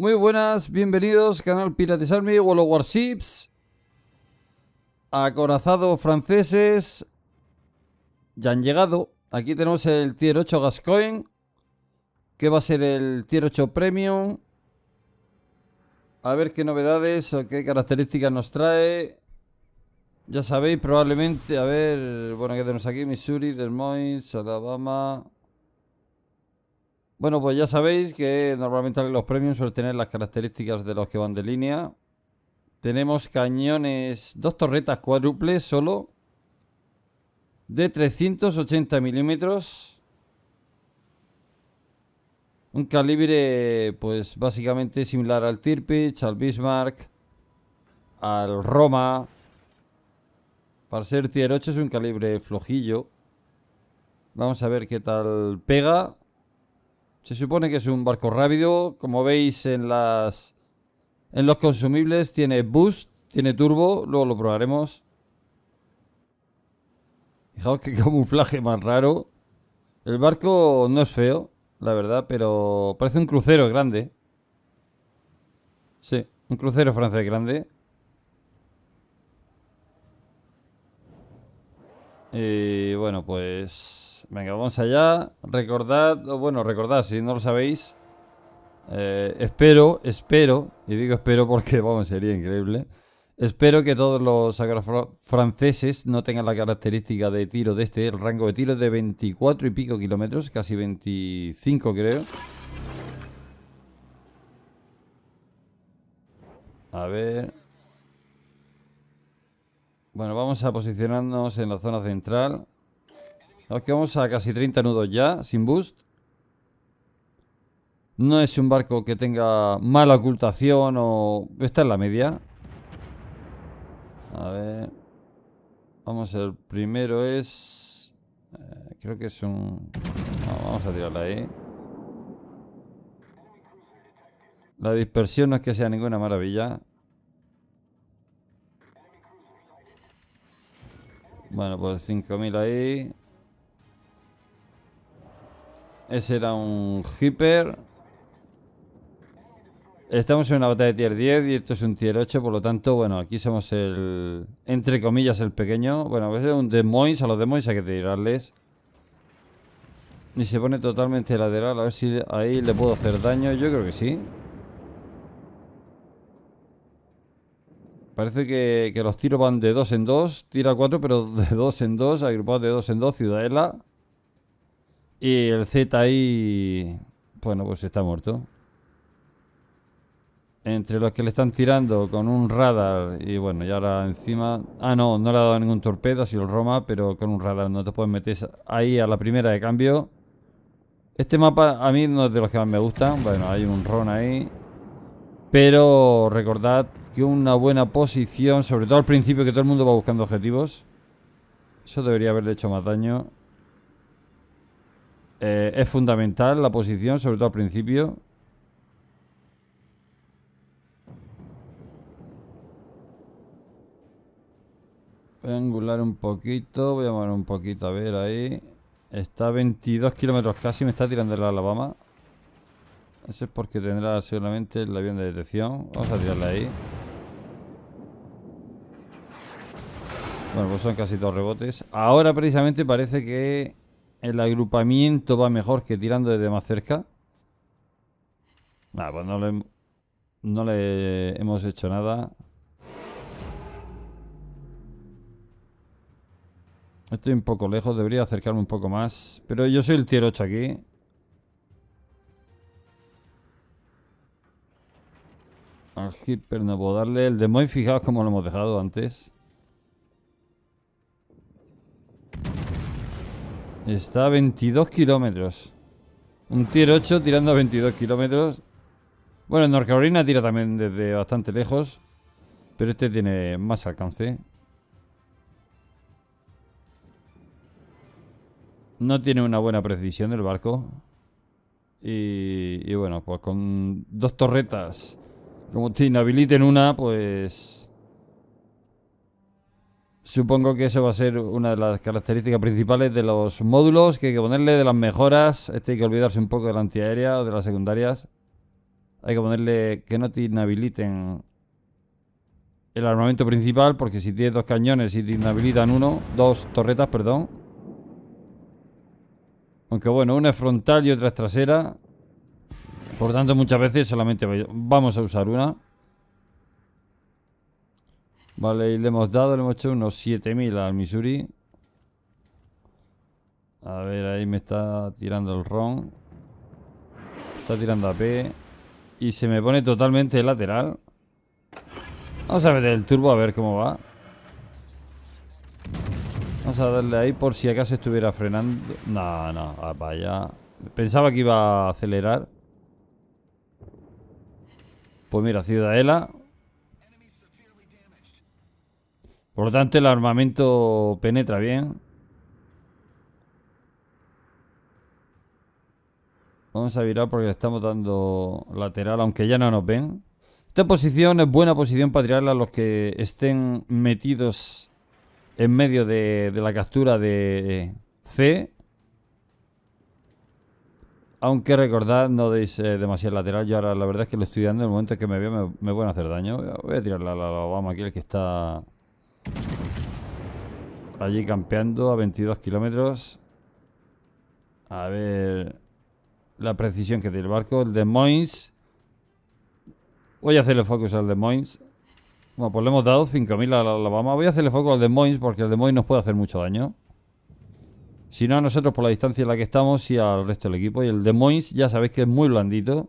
Muy buenas, bienvenidos, canal Piratizarme, Army, World of Warships, acorazados franceses, ya han llegado. Aquí tenemos el Tier 8 Gascoigne, que va a ser el Tier 8 Premium. A ver qué novedades o qué características nos trae. Ya sabéis, probablemente, a ver, bueno, ¿qué tenemos aquí? Missouri, Des Moines, Alabama, bueno, pues ya sabéis que normalmente los premios suelen tener las características de los que van de línea. Tenemos cañones, dos torretas cuádruples solo, de 380 milímetros. Un calibre, pues básicamente similar al Tirpitz, al Bismarck, al Roma. Para ser tier 8 es un calibre flojillo. Vamos a ver qué tal pega. Se supone que es un barco rápido. Como veis en las... En los consumibles tiene boost, tiene turbo, luego lo probaremos. Fijaos que camuflaje más raro. El barco no es feo, la verdad, pero parece un crucero grande. Sí, un crucero francés grande. Y eh, bueno, pues Venga, vamos allá. Recordad, bueno, recordad, si no lo sabéis. Eh, espero, espero, y digo espero porque, vamos, sería increíble. Espero que todos los franceses no tengan la característica de tiro de este. El rango de tiro de 24 y pico kilómetros, casi 25 creo. A ver... Bueno, vamos a posicionarnos en la zona central que vamos a casi 30 nudos ya, sin boost. No es un barco que tenga mala ocultación o... Está en la media. A ver... Vamos, el primero es... Eh, creo que es un... vamos a tirarla ahí. La dispersión no es que sea ninguna maravilla. Bueno, pues 5000 ahí. Ese era un hiper. Estamos en una batalla de tier 10 y esto es un tier 8, por lo tanto, bueno, aquí somos el, entre comillas, el pequeño. Bueno, a veces pues un demois, a los demois hay que tirarles. Y se pone totalmente lateral, a ver si ahí le puedo hacer daño. Yo creo que sí. Parece que, los tiros van de 2 en 2 tira 4, pero de 2 en 2 agrupados de 2 en 2, ciudadela. Y el Z ahí... Bueno, pues está muerto. Entre los que le están tirando con un radar y bueno, y ahora encima... Ah, no, no le ha dado ningún torpedo, ha sido el Roma, pero con un radar no te puedes meter ahí a la primera de cambio. Este mapa a mí no es de los que más me gustan. Bueno, hay un ron ahí. Pero recordad que una buena posición, sobre todo al principio que todo el mundo va buscando objetivos. Eso debería haberle hecho más daño. Eh, es fundamental la posición, sobre todo al principio. Voy a angular un poquito, voy a mover un poquito, a ver ahí. Está a 22 kilómetros casi, me está tirando el Alabama. Ese es porque tendrá seguramente el avión de detección. Vamos a tirarle ahí. Bueno, pues son casi dos rebotes. Ahora precisamente parece que el agrupamiento va mejor que tirando desde más cerca. Nada, pues no le, no le hemos hecho nada. Estoy un poco lejos, debería acercarme un poco más. Pero yo soy el tier 8 aquí. Al hiper no puedo darle. El de fijaos como lo hemos dejado antes. Está a 22 kilómetros. Un tier 8 tirando a 22 kilómetros. Bueno, en North Carolina tira también desde bastante lejos. Pero este tiene más alcance. No tiene una buena precisión el barco. Y, y bueno, pues con dos torretas. Como te inhabiliten una, pues... Supongo que eso va a ser una de las características principales de los módulos, que hay que ponerle de las mejoras. Este hay que olvidarse un poco de la antiaérea o de las secundarias. Hay que ponerle que no te inhabiliten el armamento principal, porque si tienes dos cañones y te inhabilitan uno, dos torretas, perdón. Aunque bueno, una es frontal y otra es trasera. Por tanto, muchas veces solamente vamos a usar una. Vale, y le hemos dado, le hemos hecho unos 7000 al Missouri. A ver, ahí me está tirando el ron. Está tirando a P. Y se me pone totalmente lateral. Vamos a meter el turbo a ver cómo va. Vamos a darle ahí por si acaso estuviera frenando. No, no, vaya. Pensaba que iba a acelerar. Pues mira, Ciudadela. Por lo tanto, el armamento penetra bien. Vamos a virar porque le estamos dando lateral, aunque ya no nos ven. Esta posición es buena posición para tirarla a los que estén metidos en medio de, la captura de C. Aunque recordad, no deis eh, demasiado lateral. Yo ahora la verdad es que lo estoy dando. En el momento en que me veo me, pueden hacer daño. Voy a tirarla a la Obama, aquí el que está Allí campeando a 22 kilómetros. A ver la precisión que tiene el barco. El de Moines. Voy a hacerle focus al de Moines. Bueno, pues le hemos dado 5.000 a la Alabama. Voy a hacerle focus al de Moines porque el de Moines nos puede hacer mucho daño. Si no a nosotros por la distancia en la que estamos y al resto del equipo. Y el de Moines ya sabéis que es muy blandito.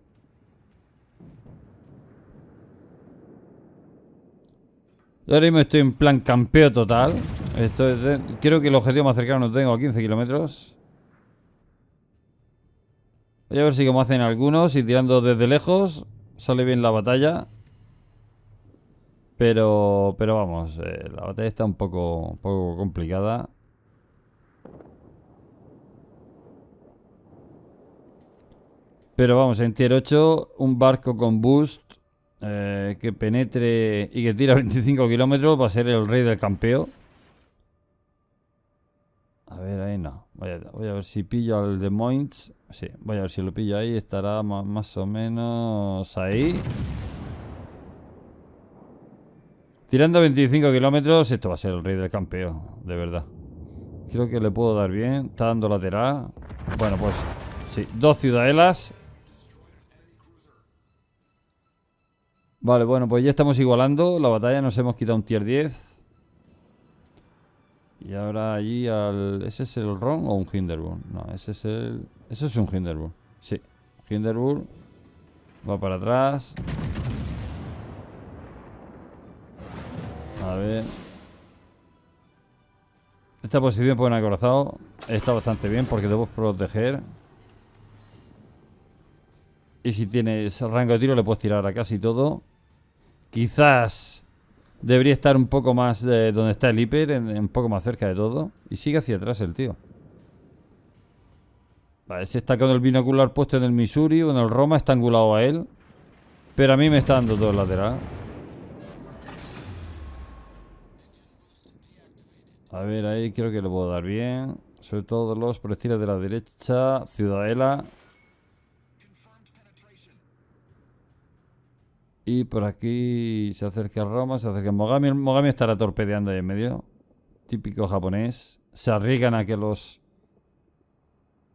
ahora mismo estoy en plan campeo total. Creo que el objetivo más cercano lo tengo a 15 kilómetros. Voy a ver si como hacen algunos y tirando desde lejos sale bien la batalla. Pero, pero vamos, eh, la batalla está un poco, un poco complicada. Pero vamos, en tier 8, un barco con boost eh, que penetre y que tira 25 kilómetros va a ser el rey del campeo. A ver, ahí no. Voy a, ver si pillo al de Moines. Sí, voy a ver si lo pillo ahí. Estará más, más o menos ahí. Tirando 25 kilómetros, esto va a ser el rey del campeo, de verdad. Creo que le puedo dar bien. Está dando lateral. Bueno, pues sí, dos ciudadelas Vale, bueno, pues ya estamos igualando la batalla, nos hemos quitado un tier 10. Y ahora allí al... ¿Ese es el Ron o un Hinderbull? No, ese es el... Ese es un Hinderbull. sí. Hinderbull. va para atrás. A ver... Esta posición por un acorazado está bastante bien porque debo proteger. Y si tienes rango de tiro le puedes tirar a casi todo. Quizás debería estar un poco más de donde está el hiper, un poco más cerca de todo. Y sigue hacia atrás el tío. Vale, se está con el binocular puesto en el Missouri o en el Roma, está angulado a él. Pero a mí me está dando todo el lateral. A ver, ahí creo que lo puedo dar bien. Sobre todo los proyectiles de la derecha. Ciudadela. Y por aquí se acerca Roma, se acerca Mogami. Mogami estará torpedeando ahí en medio. Típico japonés. Se arriesgan a que los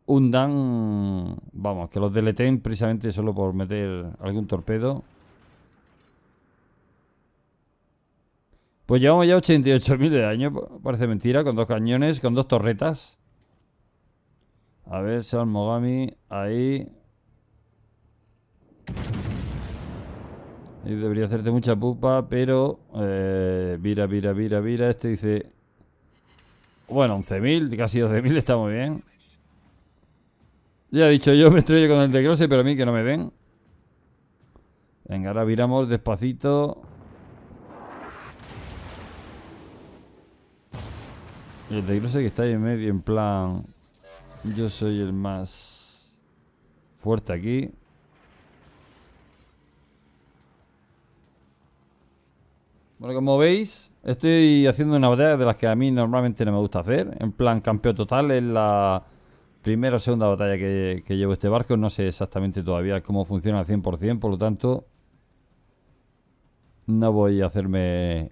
hundan. Vamos, que los deleten precisamente solo por meter algún torpedo. Pues llevamos ya 88.000 de daño. Parece mentira. Con dos cañones, con dos torretas. A ver, mogami Ahí. Y Debería hacerte mucha pupa, pero... Eh, vira, vira, vira, vira. Este dice... Bueno, 11.000, casi 12.000 está muy bien. Ya he dicho, yo me estrello con el de pero a mí que no me den. Venga, ahora viramos despacito. el de que está ahí en medio, en plan... Yo soy el más fuerte aquí. como veis, estoy haciendo una batalla de las que a mí normalmente no me gusta hacer. En plan, campeo total es la primera o segunda batalla que, llevo este barco. No sé exactamente todavía cómo funciona al 100%, por lo tanto... No voy a hacerme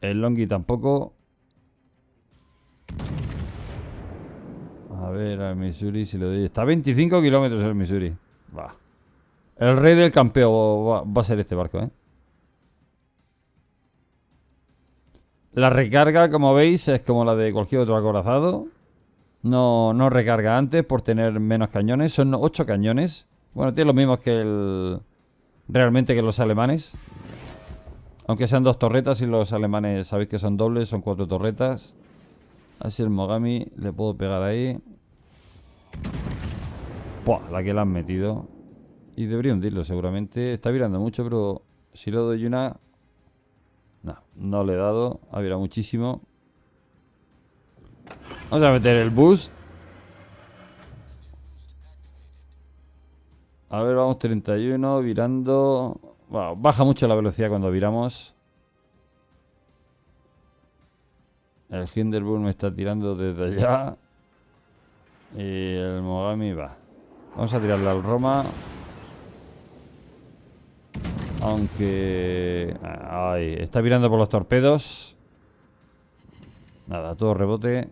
el longi tampoco. A ver, al Missouri si lo doy... Está a 25 kilómetros el Missouri. Va. El rey del campeo va a ser este barco, ¿eh? La recarga, como veis, es como la de cualquier otro acorazado. No, no recarga antes por tener menos cañones. Son ocho cañones. Bueno, tiene los mismos que el... Realmente que los alemanes. Aunque sean dos torretas y los alemanes sabéis que son dobles, son cuatro torretas. Así el Mogami le puedo pegar ahí. la que le han metido. Y debería hundirlo seguramente. Está virando mucho, pero si lo doy una, no, no le he dado. Ha virado muchísimo. Vamos a meter el boost. A ver, vamos 31, virando... baja mucho la velocidad cuando viramos. El Hinderburn me está tirando desde allá. Y el Mogami va. Vamos a tirarle al Roma. Aunque... Ay, está virando por los torpedos. Nada, todo rebote.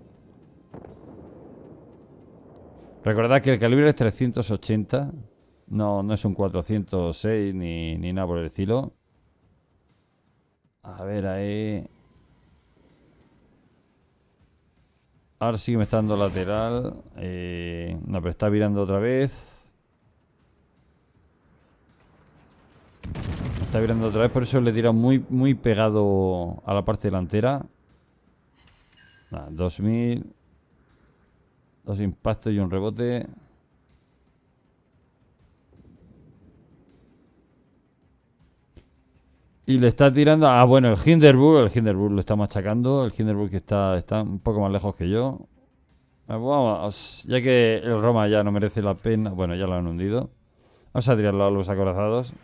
Recordad que el calibre es 380. No, no es un 406 ni, nada por el estilo. A ver, ahí... Ahora sí me está dando lateral. Eh, no, pero está virando otra vez. está virando otra vez, por eso le tira muy, muy pegado a la parte delantera. 2000. Dos impactos y un rebote. Y le está tirando. Ah, bueno, el Hinderburg. El Hinderburg lo está machacando. El Hinderburg que está, está un poco más lejos que yo. Ah, vamos, ya que el Roma ya no merece la pena. Bueno, ya lo han hundido. Vamos a tirarlo a los acorazados.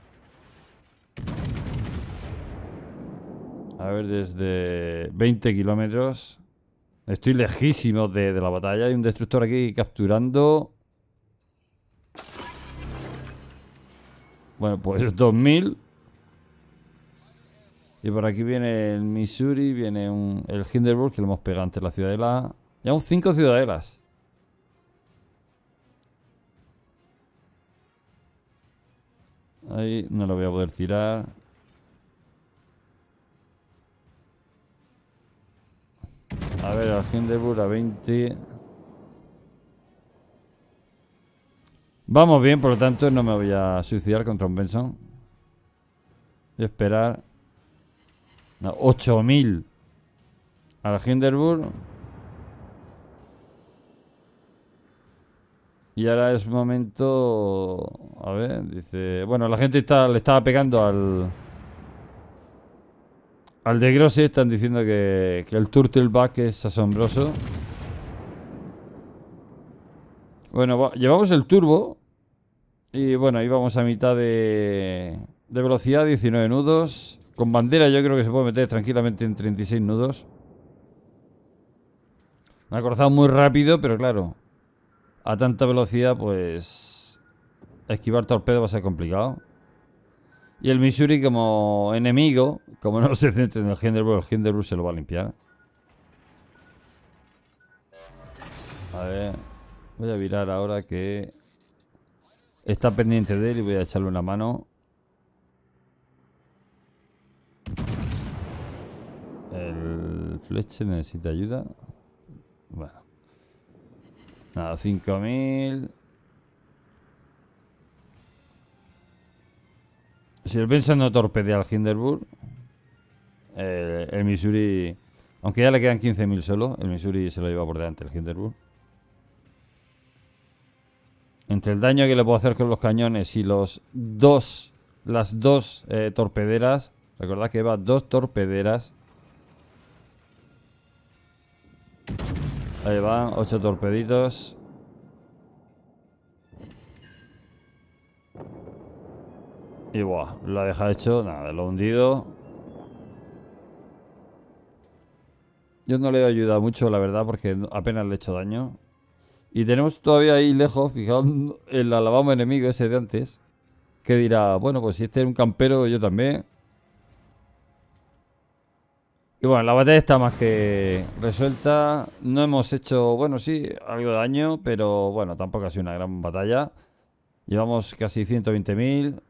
A ver, desde 20 kilómetros. Estoy lejísimo de, la batalla. Hay un destructor aquí capturando. Bueno, pues 2000. Y por aquí viene el Missouri, viene el Hindenburg, que lo hemos pegado ante la ciudadela. Ya un 5 ciudadelas. Ahí no lo voy a poder tirar. A ver, al Hindenburg a 20. Vamos bien, por lo tanto no me voy a suicidar contra un Benson. Voy a esperar. No, 8000 al Hindenburg. Y ahora es momento... A ver, dice... Bueno, la gente le estaba pegando al... Al de Grossi están diciendo que, que el Turtleback es asombroso. Bueno, llevamos el turbo. Y bueno, ahí vamos a mitad de, de velocidad, 19 nudos. Con bandera yo creo que se puede meter tranquilamente en 36 nudos. Me ha cruzado muy rápido, pero claro, a tanta velocidad, pues esquivar torpedo va a ser complicado. Y el Missouri como enemigo, como no se centra en el Hindenburg, el Hindenburg se lo va a limpiar. A ver, voy a virar ahora que está pendiente de él y voy a echarle una mano. El fleche necesita ayuda. Nada, 5000. Si el Benson no torpedea al Hinderburg eh, el, Missouri. Aunque ya le quedan 15.000 solo, el Missouri se lo lleva por delante, el Hinderburg Entre el daño que le puedo hacer con los cañones y los dos, las dos eh, torpederas, recordad que va dos torpederas, Ahí van, ocho torpeditos. Y buah, lo ha dejado hecho, nada, lo ha hundido. Yo no le he ayudado mucho, la verdad, porque apenas le he hecho daño. Y tenemos todavía ahí lejos, fijaos, el alabama enemigo ese de antes. Que dirá, bueno, pues si este es un campero, yo también. Y bueno, la batalla está más que resuelta. No hemos hecho, bueno, sí, algo de daño, pero bueno, tampoco ha sido una gran batalla. Llevamos casi 120.000.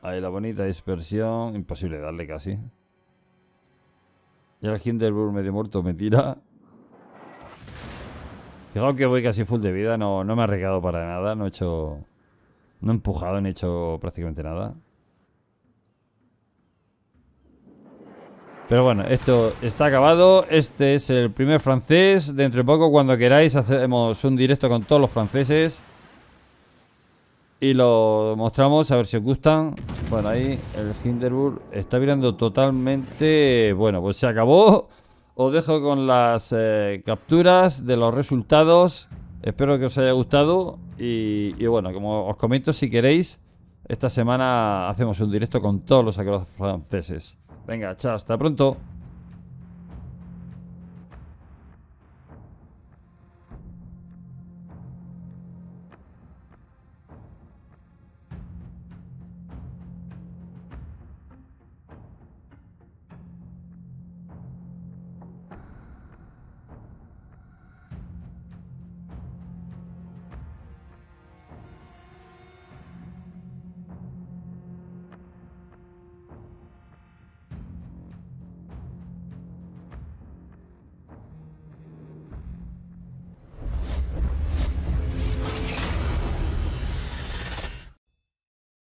Ahí la bonita dispersión. Imposible darle casi. y Y el Hinderburg medio muerto me tira. Fijaos que voy casi full de vida. No, no me ha arriesgado para nada. No he hecho... No he empujado, ni he hecho prácticamente nada. Pero bueno, esto está acabado. Este es el primer francés. Dentro de poco, cuando queráis, hacemos un directo con todos los franceses. Y lo mostramos, a ver si os gustan. Bueno, ahí el Hinderburg está virando totalmente... Bueno, pues se acabó. Os dejo con las eh, capturas de los resultados. Espero que os haya gustado. Y, bueno, como os comento, si queréis, esta semana hacemos un directo con todos los sacros franceses. Venga, chao, hasta pronto.